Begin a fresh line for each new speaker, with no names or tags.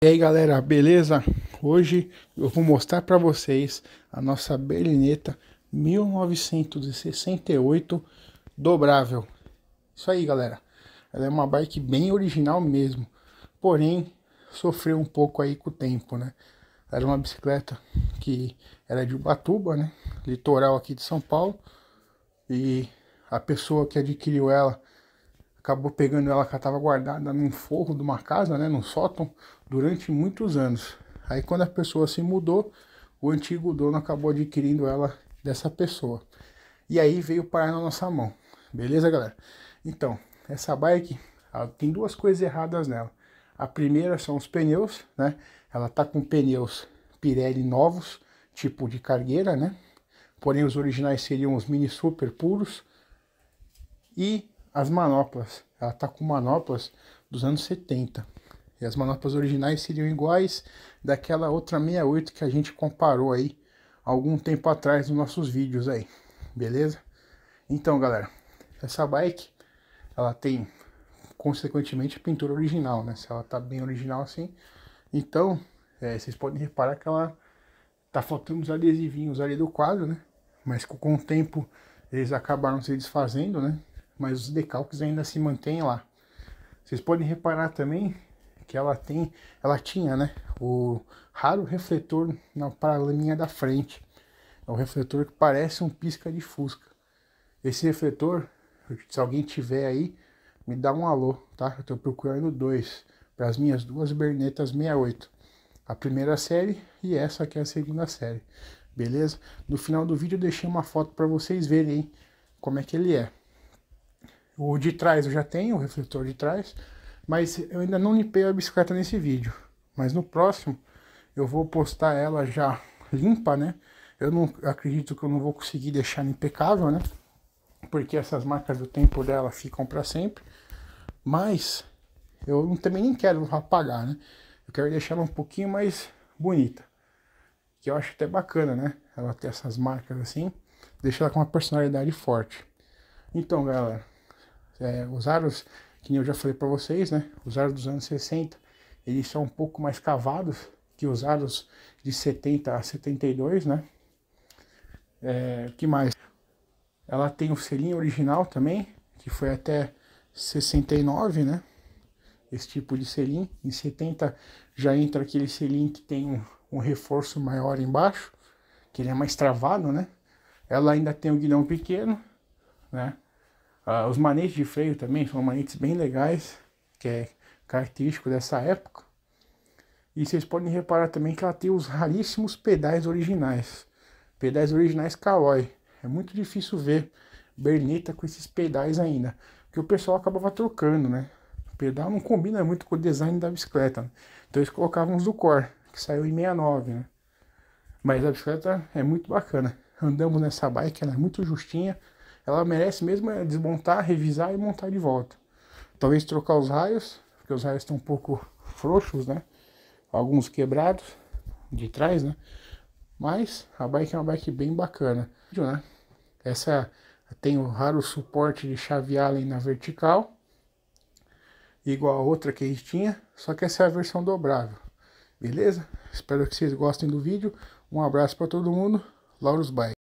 E aí galera, beleza? Hoje eu vou mostrar para vocês a nossa berlineta 1968 dobrável. Isso aí galera, ela é uma bike bem original mesmo, porém sofreu um pouco aí com o tempo, né? Era uma bicicleta que era de Ubatuba, né? Litoral aqui de São Paulo. E a pessoa que adquiriu ela acabou pegando ela que estava guardada num forro de uma casa, né, num sótão, durante muitos anos. Aí quando a pessoa se mudou, o antigo dono acabou adquirindo ela dessa pessoa. E aí veio parar na nossa mão. Beleza, galera? Então, essa bike tem duas coisas erradas nela. A primeira são os pneus, né? Ela tá com pneus Pirelli novos, tipo de cargueira, né? Porém os originais seriam os mini super puros. E as manoplas. Ela tá com manoplas dos anos 70. E as manoplas originais seriam iguais daquela outra 68 que a gente comparou aí algum tempo atrás nos nossos vídeos aí. Beleza? Então, galera, essa bike ela tem consequentemente pintura original, né? Se ela tá bem original assim. Então, é, vocês podem reparar que ela tá faltando os adesivinhos ali do quadro, né? Mas com o tempo eles acabaram se desfazendo, né? mas os decalques ainda se mantêm lá. Vocês podem reparar também que ela tem, ela tinha, né, o raro refletor na paralaminha da frente. É um refletor que parece um pisca de fusca. Esse refletor, se alguém tiver aí, me dá um alô, tá? Eu tô procurando dois para as minhas duas Bernetas 68. A primeira série e essa aqui é a segunda série. Beleza? No final do vídeo eu deixei uma foto para vocês verem hein, como é que ele é. O de trás eu já tenho, o refletor de trás, mas eu ainda não limpei a bicicleta nesse vídeo. Mas no próximo eu vou postar ela já limpa, né? Eu não acredito que eu não vou conseguir deixar impecável, né? Porque essas marcas do tempo dela ficam para sempre. Mas eu também nem quero apagar, né? Eu quero deixar ela um pouquinho mais bonita. Que eu acho até bacana, né? Ela ter essas marcas assim, deixa ela com uma personalidade forte. Então, galera, é, os aros, que eu já falei para vocês, né? Os aros dos anos 60, eles são um pouco mais cavados que os aros de 70 a 72, né? É, que mais? Ela tem o selinho original também, que foi até 69, né? Esse tipo de selim. Em 70 já entra aquele selim que tem um, um reforço maior embaixo, que ele é mais travado, né? Ela ainda tem o guidão pequeno, né? Ah, os manetes de freio também são manetes bem legais, que é característico dessa época. E vocês podem reparar também que ela tem os raríssimos pedais originais. Pedais originais Caloi. É muito difícil ver Berneta com esses pedais ainda. Porque o pessoal acabava trocando, né? O pedal não combina muito com o design da bicicleta. Né? Então eles colocavam os do Core, que saiu em 69, né? Mas a bicicleta é muito bacana. Andamos nessa bike, ela é muito justinha ela merece mesmo é desmontar, revisar e montar de volta. Talvez trocar os raios, porque os raios estão um pouco frouxos, né? Alguns quebrados de trás, né? Mas a bike é uma bike bem bacana, né? Essa tem o raro suporte de chave Allen na vertical, igual a outra que a gente tinha, só que essa é a versão dobrável. Beleza? Espero que vocês gostem do vídeo. Um abraço para todo mundo. Lauros Bike.